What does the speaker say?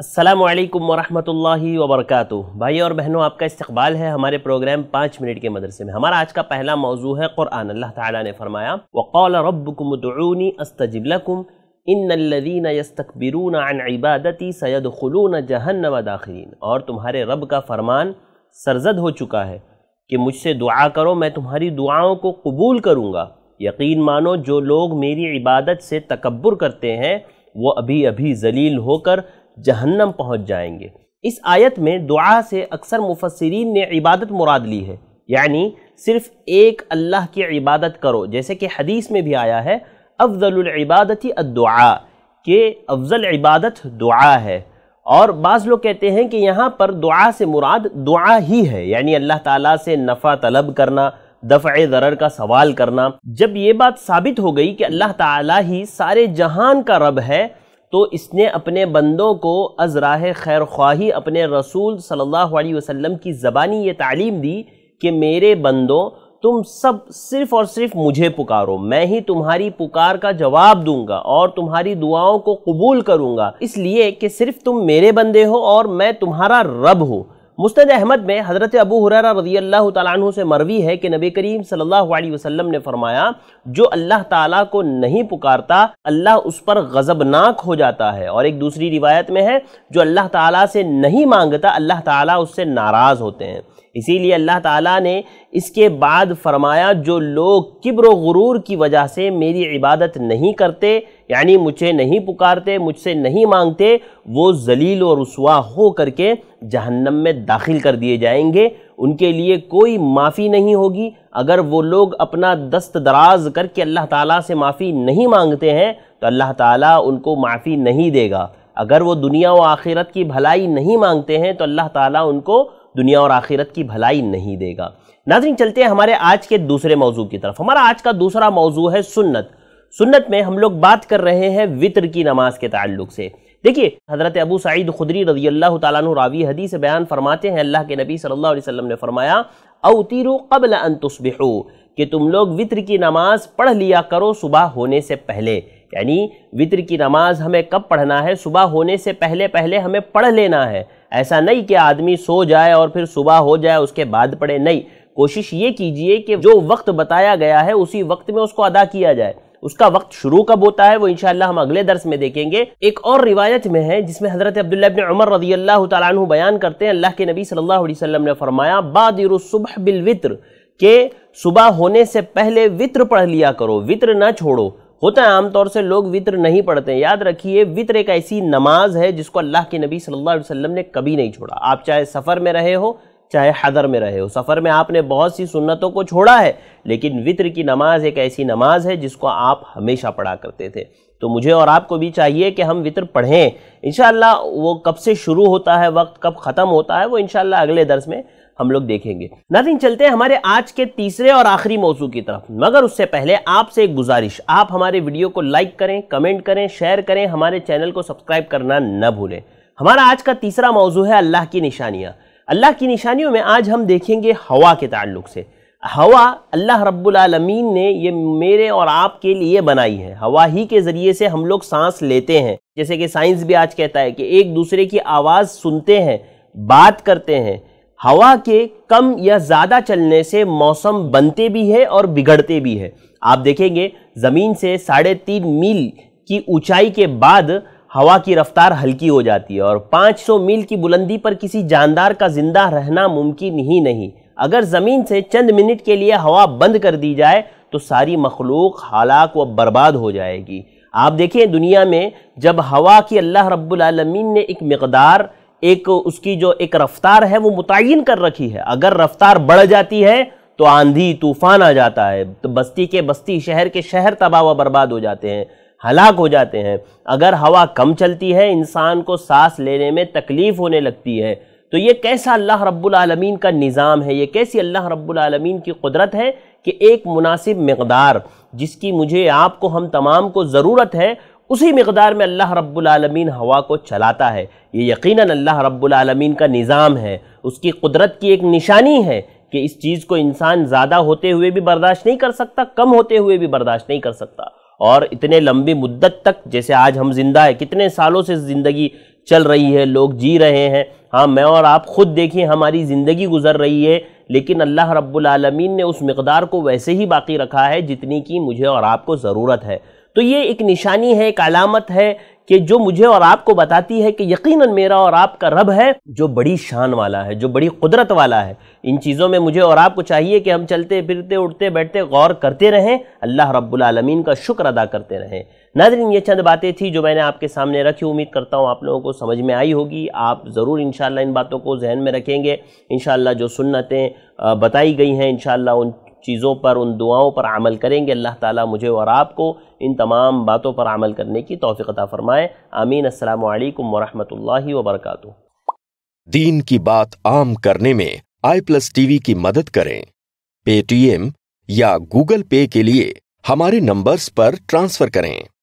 असलम वरहमतुल्लाहि वबरकत भाई और बहनों आपका इस्तकबाल है हमारे प्रोग्राम पाँच मिनट के मदरसे में हमारा आज का पहला मौजू है क़ुरान अल्लाह ताला ने फरमाया वक़ौल रब्बुकुम अस्तजिबलकुम इन्नल्लज़ीन यस्तकबिरून अन इबादती सयदखुलून जहन्नम दाखिरीन और तुम्हारे रब का फरमान सरजद हो चुका है कि मुझसे दुआ करो मैं तुम्हारी दुआओं को कबूल करूँगा यकीन मानो जो लोग मेरी इबादत से तकबर करते हैं वो अभी अभी जलील होकर जहन्नम पहुँच जाएंगे इस आयत में दुआ से अक्सर मुफसरीन ने इबादत मुराद ली है यानी सिर्फ एक अल्लाह की इबादत करो जैसे कि हदीस में भी आया है अफजलबादती दुआ के अफजल इबादत दुआ है और बाज़ लोग कहते हैं कि यहाँ पर दुआ से मुराद दुआ ही है यानी अल्लाह ताला से नफ़ा तलब करना दफ़ दरर का सवाल करना जब ये बात साबित हो गई कि अल्लाह ताला ही सारे जहान का रब है तो इसने अपने बंदों को अजराह खैर ख्वाही अपने रसूल सल्लल्लाहु अलैहि वसल्लम की ज़बानी ये तालीम दी कि मेरे बंदों तुम सब सिर्फ़ और सिर्फ मुझे पुकारो मैं ही तुम्हारी पुकार का जवाब दूंगा और तुम्हारी दुआओं को कबूल करूंगा इसलिए कि सिर्फ तुम मेरे बंदे हो और मैं तुम्हारा रब हूँ मुस्तद अहमद में हज़रत अबू हुर रजी अल्लाह तु से मरवी है कि नबी करीम सल्लल्लाहु अलैहि वसल्लम ने फरमाया जो अल्लाह ताला को नहीं पुकारता अल्लाह उस पर गज़बनाक हो जाता है और एक दूसरी रिवायत में है जो अल्लाह ताला से नहीं मांगता अल्लाह ताला उससे नाराज़ होते हैं इसीलिए अल्लाह ताला ने इसके बाद फरमाया जो लोग किब्र गुरूर की वजह से मेरी इबादत नहीं करते यानी मुझे नहीं पुकारते मुझसे नहीं मांगते वो जलील और रसवा हो करके जहन्नम में दाखिल कर दिए जाएंगे उनके लिए कोई माफ़ी नहीं होगी अगर वो लोग अपना दस्त दराज करके अल्लाह ताला से माफ़ी नहीं मांगते हैं तो अल्लाह ताला उनको माफ़ी नहीं देगा अगर वो दुनिया व आखिरत की भलाई नहीं मांगते हैं तो अल्लाह ताला उनको दुनिया और आखिरत की भलाई नहीं देगा नाजरीन चलते हैं हमारे आज के दूसरे मौजू की तरफ हमारा आज का दूसरा मौजू है सुन्नत सुन्नत में हम लोग बात कर रहे हैं वितर की नमाज के ताल्लुक से देखिए हज़रत अबू सईद खुदरी रजी अल्लाह तु रावी से बयान फरमाते हैं अल्लाह के नबी सल्लल्लाहु अलैहि वसल्लम ने फरमाया अवतीरो कबल अन तुस्बिहु कि तुम लोग वितर की नमाज पढ़ लिया करो सुबह होने से पहले यानी वित्र की नमाज हमें कब पढ़ना है सुबह होने से पहले पहले हमें पढ़ लेना है ऐसा नहीं कि आदमी सो जाए और फिर सुबह हो जाए उसके बाद पढ़े नहीं कोशिश ये कीजिए कि जो वक्त बताया गया है उसी वक्त में उसको अदा किया जाए उसका वक्त शुरू कब होता है वो इनशाला हम अगले दर्स में देखेंगे एक और रिवायत में है जिसमें हज़रत अब्दुल्लाबिन उमर रजी अल्लाह तु बयान करते हैं अल्लाह के नबी सल्लल्लाहु अलैहि वसल्लम ने फरमाया बादिर सुबह बिल वित्र के सुबह होने से पहले वित्र पढ़ लिया करो वित्र ना छोड़ो होता है आमतौर से लोग वित्र नहीं पढ़ते हैं याद रखिए वित्र एक ऐसी नमाज है जिसको अल्लाह के नबी सल्लल्लाहु अलैहि वसल्लम ने कभी नहीं छोड़ा आप चाहे सफ़र में रहे हो चाहे हदर में रहे हो सफ़र में आपने बहुत सी सुन्नतों को छोड़ा है लेकिन वित्र की नमाज एक ऐसी नमाज है जिसको आप हमेशा पढ़ा करते थे तो मुझे और आपको भी चाहिए कि हम वित्र पढ़ें इन वो कब से शुरू होता है वक्त कब ख़त्म होता है वो इन अगले दर्स में हम लोग देखेंगे नाजिन चलते हैं हमारे आज के तीसरे और आखिरी मौजू की तरफ मगर उससे पहले आपसे एक गुजारिश आप हमारे वीडियो को लाइक करें कमेंट करें शेयर करें हमारे चैनल को सब्सक्राइब करना न भूलें हमारा आज का तीसरा मौजू है अल्लाह की निशानियाँ अल्लाह की निशानियों में आज हम देखेंगे हवा के ताल्लुक से हवा अल्लाह रब्बुलमीन ने ये मेरे और आपके लिए बनाई है हवा ही के ज़रिए से हम लोग सांस लेते हैं जैसे कि साइंस भी आज कहता है कि एक दूसरे की आवाज़ सुनते हैं बात करते हैं हवा के कम या ज़्यादा चलने से मौसम बनते भी है और बिगड़ते भी है आप देखेंगे ज़मीन से साढ़े तीन मील की ऊंचाई के बाद हवा की रफ्तार हल्की हो जाती है और 500 मील की बुलंदी पर किसी जानदार का जिंदा रहना मुमकिन ही नहीं अगर ज़मीन से चंद मिनट के लिए हवा बंद कर दी जाए तो सारी मखलूक हालाक व बर्बाद हो जाएगी आप देखें दुनिया में जब हवा की अल्लाह रब्बुल रबालमीन ने एक मकदार एक उसकी जो एक रफ्तार है वो मुतयन कर रखी है अगर रफ्तार बढ़ जाती है तो आंधी तूफान आ जाता है तो बस्ती के बस्ती शहर के शहर तबाह व बर्बाद हो जाते हैं हलाक हो जाते हैं अगर हवा कम चलती है इंसान को सांस लेने में तकलीफ़ होने लगती है तो ये कैसा अल्लाह रब्बुल का निज़ाम है ये कैसी अल्लाह रब्बुल की कुदरत है कि एक मुनासिब मकदार जिसकी मुझे आपको हम तमाम को ज़रूरत है उसी मकदार में अल्लाह रब्बुलमीन हवा को चलाता है ये यकीनन अल्लाह रब्बुलमीन का निज़ाम है उसकी कुदरत की एक निशानी है कि इस चीज़ को इंसान ज़्यादा होते हुए भी बर्दाश्त नहीं कर सकता कम होते हुए भी बर्दाश्त नहीं कर सकता और इतने लंबी मुद्दत तक जैसे आज हम जिंदा है कितने सालों से ज़िंदगी चल रही है लोग जी रहे हैं हाँ मैं और आप ख़ुद देखिए हमारी ज़िंदगी गुजर रही है लेकिन अल्लाह रब्बुल ने उस मकदार को वैसे ही बाकी रखा है जितनी की मुझे और आपको ज़रूरत है तो ये एक निशानी है एक अलामत है कि जो मुझे और आपको बताती है कि यकीनन मेरा और आपका रब है जो बड़ी शान वाला है जो बड़ी कुदरत वाला है इन चीज़ों में मुझे और आपको चाहिए कि हम चलते फिरते उठते बैठते गौर करते रहें अल्लाह रब्बुलमीन का शुक्र अदा करते रहें नाजरीन ये चंद बातें थी जो मैंने आपके सामने रखी उम्मीद करता हूँ आप लोगों को समझ में आई होगी आप ज़रूर इन इन बातों को जहन में रखेंगे इन जो सुन्नतें बताई गई हैं इन उन चीज़ों पर उन दुआओं पर अमल करेंगे अल्लाह ताला मुझे और आपको इन तमाम बातों पर अमल करने की तोफ़ीक़ता फरमाए आमीन अल्लाम वरहमल वबरक दीन की बात आम करने में आई प्लस वी की मदद करें पेटीएम या गूगल पे के लिए हमारे नंबर्स पर ट्रांसफ़र करें